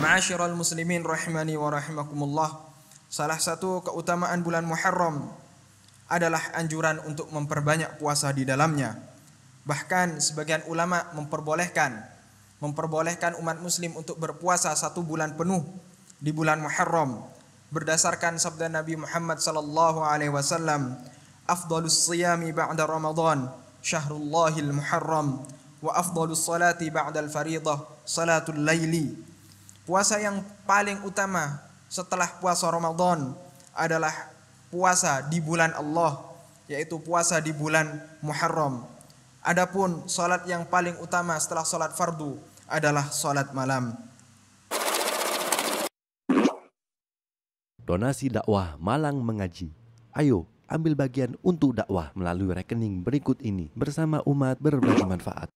Ma'asyiral muslimin rahimani wa rahimakumullah. Salah satu keutamaan bulan Muharram adalah anjuran untuk memperbanyak puasa di dalamnya. Bahkan sebagian ulama memperbolehkan memperbolehkan umat muslim untuk berpuasa satu bulan penuh di bulan Muharram berdasarkan sabda Nabi Muhammad sallallahu alaihi wasallam afdalus siyami ba'da ramadan syahrullahil muharram wa afdalus salati ba'da al-fariidah salatul laili Puasa yang paling utama setelah puasa Ramadan adalah puasa di bulan Allah, yaitu puasa di bulan Muharram. Adapun salat yang paling utama setelah salat fardu adalah salat malam. Donasi dakwah Malang mengaji. Ayo ambil bagian untuk dakwah melalui rekening berikut ini bersama umat berbagi manfaat.